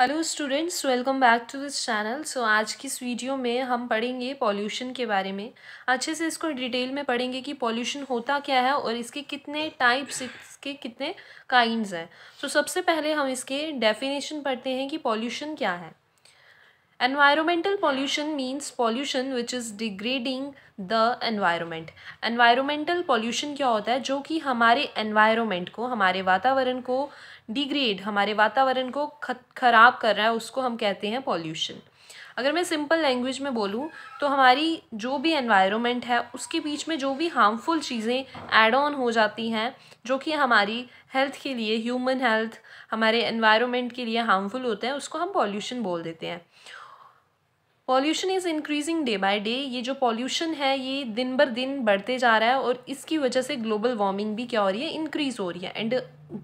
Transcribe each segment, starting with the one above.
Hello students welcome back to this channel so आज की इस वीडियो में हम पढ़ेंगे पॉल्यूशन के बारे में अच्छे से इसको डिटेल में पढ़ेंगे कि पॉल्यूशन होता क्या है और इसके कितने टाइप्स इसके कितने काइंड्स हैं सो so, सबसे पहले हम इसके डेफिनेशन पढ़ते हैं कि पॉल्यूशन क्या है Environmental pollution means pollution which is degrading the environment. Environmental pollution क्या होता है जो कि हमारे environment को हमारे वातावरण को degrade हमारे वातावरण को खराब कर रहा है उसको हम कहते हैं pollution. अगर मैं सिंपल लैंग्वेज में बोलूँ तो हमारी जो भी एनवायरनमेंट है उसके बीच में जो भी हार्मफुल चीज़ें एड ऑन हो जाती हैं जो कि हमारी हेल्थ के लिए ह्यूमन हेल्थ हमारे एनवायरनमेंट के लिए हार्मफुल होते हैं उसको हम पॉल्यूशन बोल देते हैं pollution is increasing day by day ये जो पॉल्यूशन है ये दिन बर दिन बढ़ते जा रहा है और इसकी वजह से ग्लोबल वार्मिंग भी क्या हो रही है इंक्रीज़ हो रही है एंड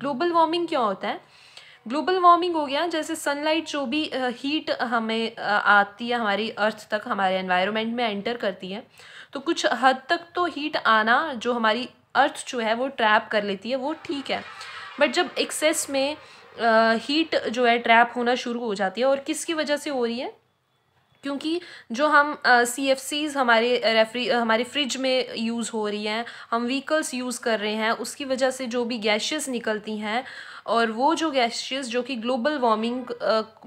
ग्लोबल वार्मिंग क्या होता है ग्लोबल वार्मिंग हो गया जैसे सनलाइट जो भी हीट हमें आती है हमारी अर्थ तक हमारे एनवायरनमेंट में एंटर करती है तो कुछ हद तक तो हीट आना जो हमारी अर्थ जो है वो ट्रैप कर लेती है वो ठीक है बट जब एक्सेस में हीट जो है ट्रैप होना शुरू हो जाती है और किसकी वजह से हो रही है क्योंकि जो हम सी एफ सीज़ हमारे रेफ्री हमारे फ्रिज में यूज़ हो रही हैं हम व्हीकल्स यूज़ कर रहे हैं उसकी वजह से जो भी गैशेज़ निकलती हैं और वो जो गैसेस जो कि ग्लोबल वार्मिंग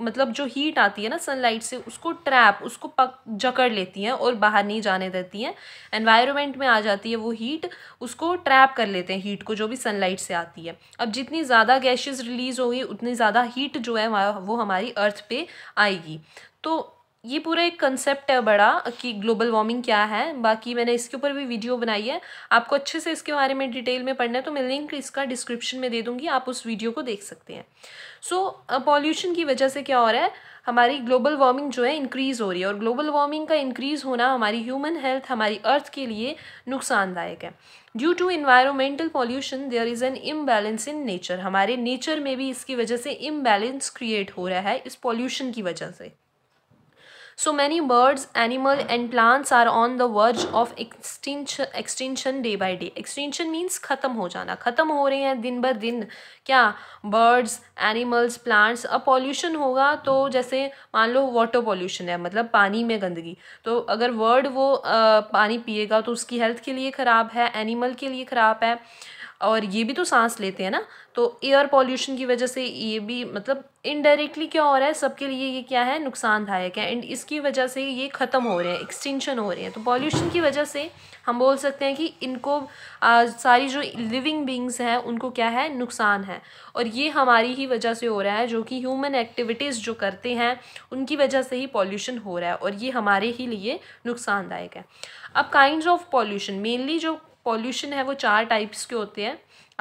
मतलब जो हीट आती है ना सनलाइट से उसको ट्रैप उसको पक जकड़ लेती हैं और बाहर नहीं जाने देती हैं एनवायरमेंट में आ जाती है वो हीट उसको ट्रैप कर लेते हैं हीट को जो भी सनलाइट से आती है अब जितनी ज़्यादा गैशेज़ रिलीज़ होगी उतनी ज़्यादा हीट जो है वो हमारी अर्थ पे आएगी तो ये पूरा एक कंसेप्ट है बड़ा कि ग्लोबल वार्मिंग क्या है बाकी मैंने इसके ऊपर भी वीडियो बनाई है आपको अच्छे से इसके बारे में डिटेल में पढ़ना है तो मैं लिंक इसका डिस्क्रिप्शन में दे दूँगी आप उस वीडियो को देख सकते हैं सो so, पॉल्यूशन की वजह से क्या हो रहा है हमारी ग्लोबल वार्मिंग जो है इंक्रीज़ हो रही है और ग्लोबल वार्मिंग का इंक्रीज़ होना हमारी ह्यूमन हेल्थ हमारी अर्थ के लिए नुकसानदायक है due to environmental pollution there is an imbalance in nature हमारे नेचर में भी इसकी वजह से इम्बैलेंस क्रिएट हो रहा है इस पॉल्यूशन की वजह से so many birds animal and plants are on the verge of extinction extension day by day extension means ख़त्म हो जाना ख़त्म हो रहे हैं दिन ब दिन क्या बर्ड्स एनिमल्स प्लांट्स अब पॉल्यूशन होगा तो hmm. जैसे मान लो वाटर पॉल्यूशन है मतलब पानी में गंदगी तो अगर वर्ड वो आ, पानी पिएगा तो उसकी हेल्थ के लिए ख़राब है एनिमल के लिए ख़राब है और ये भी तो सांस लेते हैं ना तो एयर पॉल्यूशन की वजह से ये भी मतलब इनडायरेक्टली क्या हो रहा है सबके लिए ये क्या है नुकसानदायक है एंड इसकी वजह से ये ख़त्म हो रहे हैं एक्सटेंशन हो रहे हैं तो पॉल्यूशन की वजह से हम बोल सकते हैं कि इनको आ, सारी जो लिविंग बींग्स हैं उनको क्या है नुकसान है और ये हमारी ही वजह से हो रहा है जो कि ह्यूमन एक्टिविटीज़ जो करते हैं उनकी वजह से ही पॉल्यूशन हो रहा है और ये हमारे ही लिए नुकसानदायक है अब काइंड ऑफ पॉल्यूशन मेनली जो पॉल्यूशन है वो चार टाइप्स के होते हैं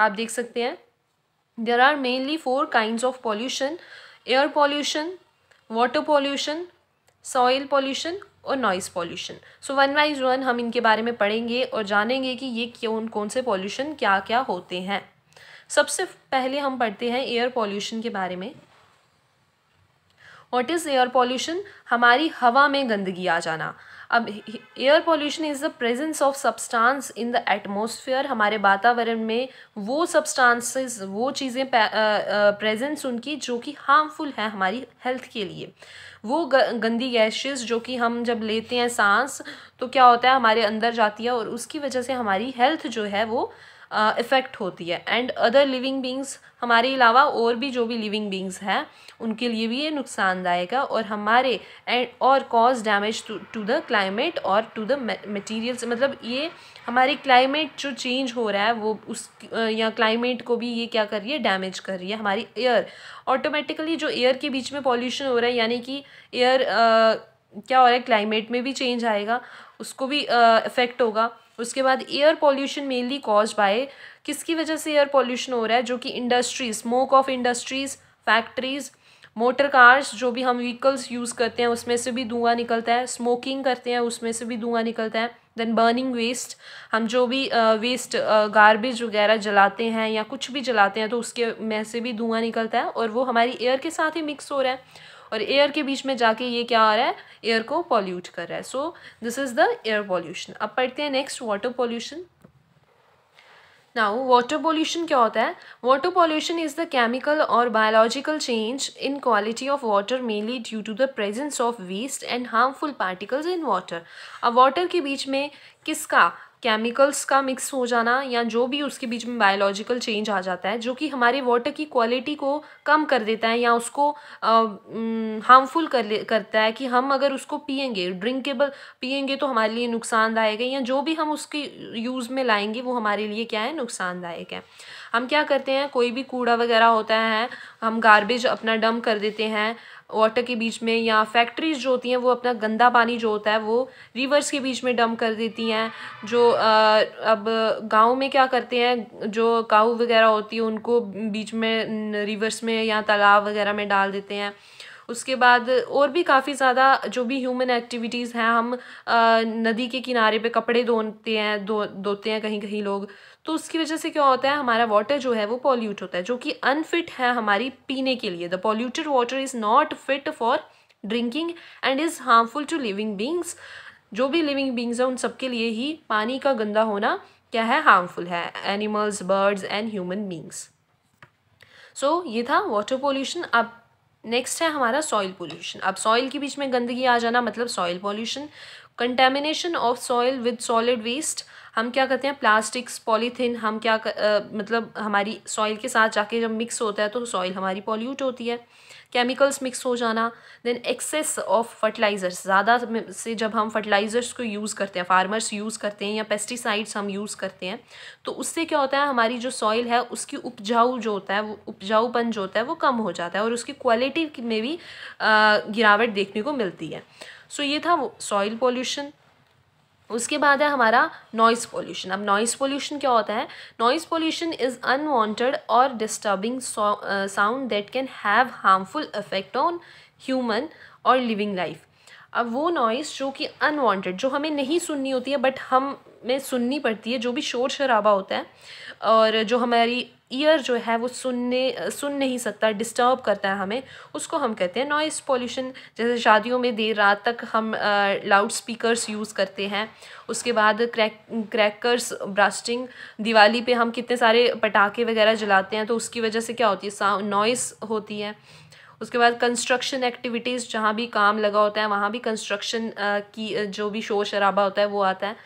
आप देख सकते हैं there are mainly four kind of pollution air pollution water pollution soil pollution और noise pollution so one wise one हम इनके बारे में पढ़ेंगे और जानेंगे कि ये कौन कौन से पॉल्यूशन क्या क्या होते हैं सबसे पहले हम पढ़ते हैं एयर पॉल्यूशन के बारे में वॉट इज़ एयर पॉल्यूशन हमारी हवा में गंदगी आ जाना अब air pollution is the presence of substance in the atmosphere हमारे वातावरण में वो सब्सटेंसेस वो चीज़ें प्रेजेंस उनकी जो कि हार्मफुल है हमारी हेल्थ के लिए वो गंदी गैसेस जो कि हम जब लेते हैं सांस तो क्या होता है हमारे अंदर जाती है और उसकी वजह से हमारी हेल्थ जो है वो इफ़ेक्ट होती है एंड अदर लिविंग बींग्स हमारे अलावा और भी जो भी लिविंग बींग्स हैं उनके लिए भी ये नुकसानदायक है और हमारे एंड और cause damage to the climate और टू द मटीरियल्स मतलब ये हमारे क्लाइमेट जो चेंज हो रहा है वो उस या क्लाइमेट को भी ये क्या कर रही है डैमेज कर रही है हमारी एयर ऑटोमेटिकली जो एयर के बीच में पॉल्यूशन हो रहा है यानी कि एयर क्या हो रहा है क्लाइमेट में भी चेंज आएगा उसको भी इफ़ेक्ट होगा उसके बाद air pollution mainly cause by किसकी वजह से एयर पॉल्यूशन हो रहा है जो कि industry smoke of industries factories motor cars जो भी हम व्हीकल्स यूज़ करते हैं उसमें से भी धुआं निकलता है स्मोकिंग करते हैं उसमें से भी धुआं निकलता है देन बर्निंग वेस्ट हम जो भी वेस्ट गार्बेज वगैरह जलाते हैं या कुछ भी जलाते हैं तो उसके में से भी धुआं निकलता है और वो हमारी एयर के साथ ही मिक्स हो रहा है और एयर के बीच में जाके ये क्या आ रहा है एयर को पॉल्यूट कर रहा है so this is the air pollution अब पढ़ते हैं next water pollution now water pollution क्या होता है water pollution is the chemical और biological change in quality of water mainly due to the presence of waste and harmful particles in water अब water के बीच में किसका केमिकल्स का मिक्स हो जाना या जो भी उसके बीच में बायोलॉजिकल चेंज आ जाता है जो कि हमारे वाटर की क्वालिटी को कम कर देता है या उसको हार्मफुल कर ले करता है कि हम अगर उसको पियेंगे ड्रिंकेबल पियेंगे तो हमारे लिए नुकसानदायक है या जो भी हम उसके यूज़ में लाएंगे वो हमारे लिए क्या है नुकसानदायक है हम क्या करते हैं कोई भी कूड़ा वगैरह होता है हम गार्बेज अपना डम कर देते हैं वाटर के बीच में या फैक्ट्रीज़ जो होती हैं वो अपना गंदा पानी जो होता है वो रिवर्स के बीच में डंप कर देती हैं जो आ, अब गांव में क्या करते हैं जो काऊ वगैरह होती है उनको बीच में रिवर्स में या तालाब वगैरह में डाल देते हैं उसके बाद और भी काफ़ी ज़्यादा जो भी ह्यूमन एक्टिविटीज़ हैं हम आ, नदी के किनारे पे कपड़े धोते हैं धोते दो, धोते हैं कहीं कहीं लोग तो उसकी वजह से क्या होता है हमारा वाटर जो है वो पॉल्यूट होता है जो कि अनफिट है हमारी पीने के लिए the polluted water is not fit for drinking and is harmful to living beings जो भी लिविंग बींग्स हैं उन सबके लिए ही पानी का गंदा होना क्या है हार्मफुल है animals birds and human beings so ये था वाटर पोल्यूशन अब नेक्स्ट है हमारा सॉइल पोल्यूशन अब सॉइल के बीच में गंदगी आ जाना मतलब soil pollution contamination of soil with solid waste हम क्या करते हैं प्लास्टिक्स पॉलीथीन हम क्या कर, आ, मतलब हमारी सॉइल के साथ जाके जब मिक्स होता है तो सॉइल हमारी पॉल्यूट होती है केमिकल्स मिक्स हो जाना देन एक्सेस ऑफ फर्टिलाइज़र्स ज़्यादा से जब हम फर्टिलाइज़र्स को यूज़ करते हैं फार्मर्स यूज़ करते हैं या पेस्टिसाइड्स हम यूज़ करते हैं तो उससे क्या होता है हमारी जो सॉइल है उसकी उपजाऊ जो होता है वो उपजाऊपन जो होता है वो कम हो जाता है और उसकी क्वालिटी में भी गिरावट देखने को मिलती है सो so, ये था सॉइल पॉल्यूशन उसके बाद है हमारा नॉइज़ पोल्यूशन अब नॉइज़ पोल्यूशन क्या होता है नॉइज़ पोल्यूशन इज़ अनवांटेड और disturbing sound that can have harmful effect on human और लिविंग लाइफ अब वो नॉइज़ जो कि अनवांटेड जो हमें नहीं सुननी होती है बट हम में सुननी पड़ती है जो भी शोर शराबा होता है और जो हमारी ईयर जो है वो सुनने सुन नहीं सकता डिस्टर्ब करता है हमें उसको हम कहते हैं नॉइस पॉल्यूशन जैसे शादियों में देर रात तक हम लाउड स्पीकर्स यूज़ करते हैं उसके बाद क्रैक क्रैकर्स ब्रास्टिंग दिवाली पे हम कितने सारे पटाखे वगैरह जलाते हैं तो उसकी वजह से क्या होती है साउंड नॉइस होती है उसके बाद कंस्ट्रक्शन एक्टिविटीज़ जहाँ भी काम लगा होता है वहाँ भी कंस्ट्रक्शन की जो भी शोर शराबा होता है वो आता है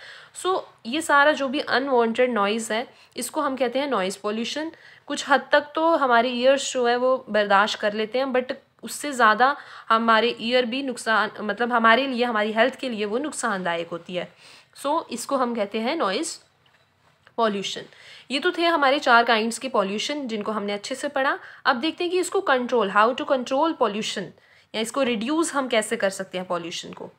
सो so, ये सारा जो भी अनवांटेड नॉइज़ है इसको हम कहते हैं नॉइज़ पोल्यूशन कुछ हद तक तो हमारे ईयर्स जो है वो बर्दाश्त कर लेते हैं बट उससे ज़्यादा हमारे ईयर भी नुकसान मतलब हमारे लिए हमारी हेल्थ के लिए वो नुकसानदायक होती है सो so, इसको हम कहते हैं नॉइज़ पॉल्यूशन ये तो थे हमारे चार काइंड्स के पॉल्यूशन जिनको हमने अच्छे से पढ़ा अब देखते हैं कि इसको control how to control pollution या इसको रिड्यूस हम कैसे कर सकते हैं पॉल्यूशन को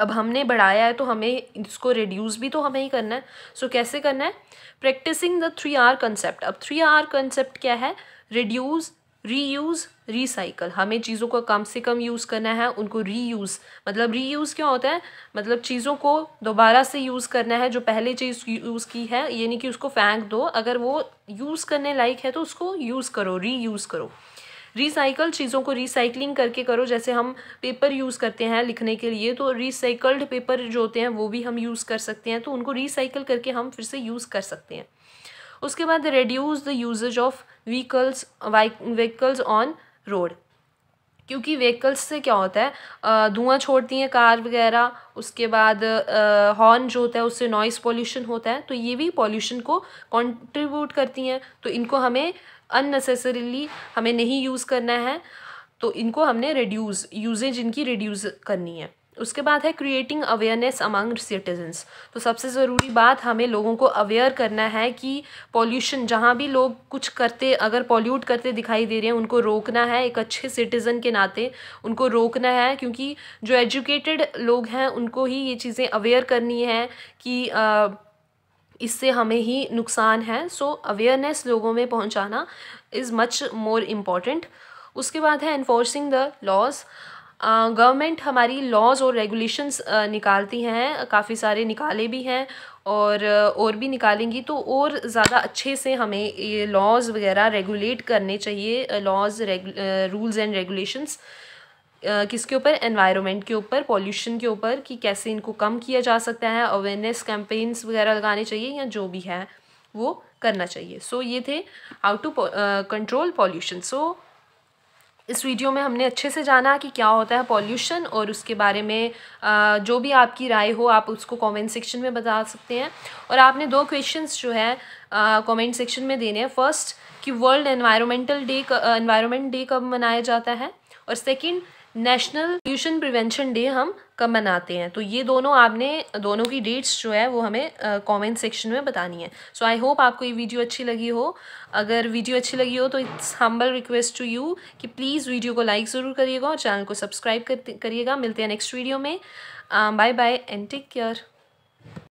अब हमने बढ़ाया है तो हमें इसको रिड्यूस भी तो हमें ही करना है सो so, कैसे करना है practicing the three R concept अब थ्री आर कंसेप्ट क्या है रिड्यूस रीयूज़ रिसाइकल हमें चीज़ों का कम से कम यूज़ करना है उनको रीयूज़ मतलब रीयूज़ क्या होता है मतलब चीज़ों को दोबारा से यूज़ करना है जो पहले चीज़ यूज़ की है यानी कि उसको फेंक दो अगर वो यूज़ करने लायक है तो उसको यूज़ करो रीयूज़ करो रिसाइकल चीज़ों को रिसाइकलिंग करके करो जैसे हम पेपर यूज़ करते हैं लिखने के लिए तो रिसाइकल्ड पेपर जो होते हैं वो भी हम यूज़ कर सकते हैं तो उनको रिसाइकल करके हम फिर से यूज़ कर सकते हैं उसके बाद reduce the usages of vehicles vehicles on road क्योंकि व्हीकल्स से क्या होता है धुआं छोड़ती हैं कार वगैरह उसके बाद हॉर्न जो होता है उससे नॉइस पॉल्यूशन होता है तो ये भी पॉल्यूशन को कंट्रीब्यूट करती हैं तो इनको हमें अननेसेसरीली हमें नहीं यूज़ करना है तो इनको हमने रिड्यूस यूजेज इनकी रिड्यूस करनी है उसके बाद है क्रिएटिंग अवेयरनेस अमंग सिटीजन्स तो सबसे ज़रूरी बात हमें लोगों को अवेयर करना है कि पॉल्यूशन जहाँ भी लोग कुछ करते अगर पॉल्यूट करते दिखाई दे रहे हैं उनको रोकना है एक अच्छे सिटीज़न के नाते उनको रोकना है क्योंकि जो एजुकेटेड लोग हैं उनको ही ये चीज़ें अवेयर करनी है कि आ, इससे हमें ही नुकसान है सो अवेयरनेस लोगों में पहुंचाना इज़ मच मोर इम्पॉर्टेंट उसके बाद है इन्फोर्सिंग द लॉज गवर्नमेंट हमारी लॉज और रेगुलेशंस uh, निकालती हैं काफ़ी सारे निकाले भी हैं और uh, और भी निकालेंगी तो और ज़्यादा अच्छे से हमें ये लॉज वगैरह रेगुलेट करने चाहिए लॉज रूल्स एंड रेगुलेशंस किसके ऊपर एनवायरनमेंट के ऊपर पॉल्यूशन के ऊपर कि कैसे इनको कम किया जा सकता है अवेयरनेस कैंपेन्स वगैरह लगाने चाहिए या जो भी है वो करना चाहिए सो so, ये थे how to control pollution so इस वीडियो में हमने अच्छे से जाना कि क्या होता है पॉल्यूशन और उसके बारे में आ, जो भी आपकी राय हो आप उसको कमेंट सेक्शन में बता सकते हैं और आपने दो क्वेश्चंस जो है कमेंट सेक्शन में देने हैं फर्स्ट कि world environmental day environment day कब मनाया जाता है और second national pollution prevention day हम कब मनाते हैं तो ये दोनों आपने दोनों की डेट्स जो है वो हमें कमेंट uh, सेक्शन में बतानी है सो आई होप आपको ये वीडियो अच्छी लगी हो अगर वीडियो अच्छी लगी हो तो it's humble request to you कि प्लीज़ वीडियो को लाइक ज़रूर करिएगा और चैनल को सब्सक्राइब करिएगा मिलते हैं नेक्स्ट वीडियो में bye bye and take care